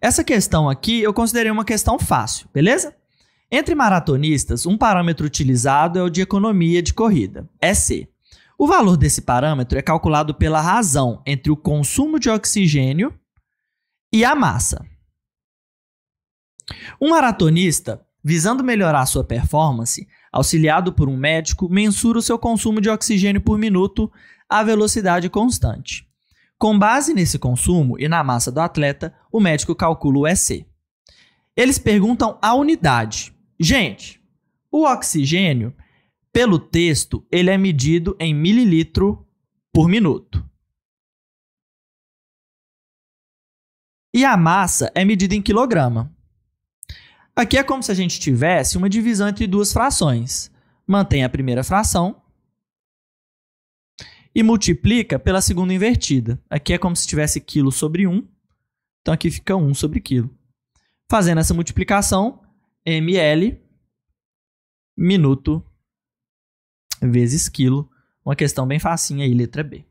Essa questão aqui eu considerei uma questão fácil, beleza? Entre maratonistas, um parâmetro utilizado é o de economia de corrida, EC. É o valor desse parâmetro é calculado pela razão entre o consumo de oxigênio e a massa. Um maratonista, visando melhorar sua performance, auxiliado por um médico, mensura o seu consumo de oxigênio por minuto a velocidade constante. Com base nesse consumo e na massa do atleta, o médico calcula o EC. Eles perguntam a unidade. Gente, o oxigênio, pelo texto, ele é medido em mililitro por minuto. E a massa é medida em quilograma. Aqui é como se a gente tivesse uma divisão entre duas frações. Mantém a primeira fração e multiplica pela segunda invertida. Aqui é como se tivesse quilo sobre 1, então aqui fica 1 sobre quilo. Fazendo essa multiplicação, ml minuto vezes quilo, uma questão bem facinha aí, letra B.